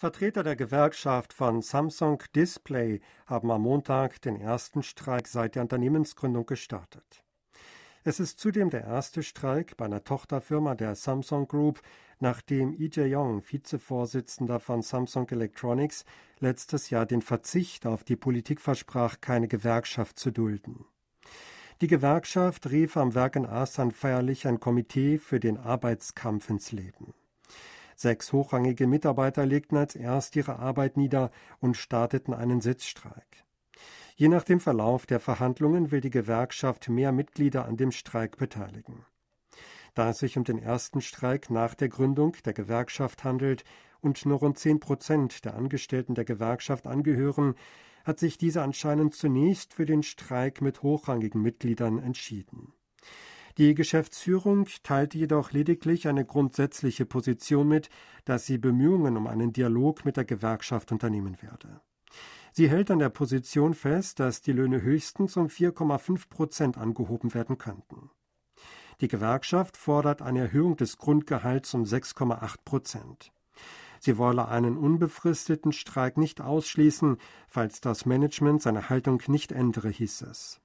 Vertreter der Gewerkschaft von Samsung Display haben am Montag den ersten Streik seit der Unternehmensgründung gestartet. Es ist zudem der erste Streik bei einer Tochterfirma der Samsung Group, nachdem E.J. Young, Vizevorsitzender von Samsung Electronics, letztes Jahr den Verzicht auf die Politik versprach, keine Gewerkschaft zu dulden. Die Gewerkschaft rief am Werk in Asan feierlich ein Komitee für den Arbeitskampf ins Leben. Sechs hochrangige Mitarbeiter legten als erst ihre Arbeit nieder und starteten einen Sitzstreik. Je nach dem Verlauf der Verhandlungen will die Gewerkschaft mehr Mitglieder an dem Streik beteiligen. Da es sich um den ersten Streik nach der Gründung der Gewerkschaft handelt und nur rund zehn Prozent der Angestellten der Gewerkschaft angehören, hat sich diese anscheinend zunächst für den Streik mit hochrangigen Mitgliedern entschieden. Die Geschäftsführung teilte jedoch lediglich eine grundsätzliche Position mit, dass sie Bemühungen um einen Dialog mit der Gewerkschaft unternehmen werde. Sie hält an der Position fest, dass die Löhne höchstens um 4,5 Prozent angehoben werden könnten. Die Gewerkschaft fordert eine Erhöhung des Grundgehalts um 6,8 Prozent. Sie wolle einen unbefristeten Streik nicht ausschließen, falls das Management seine Haltung nicht ändere, hieß es.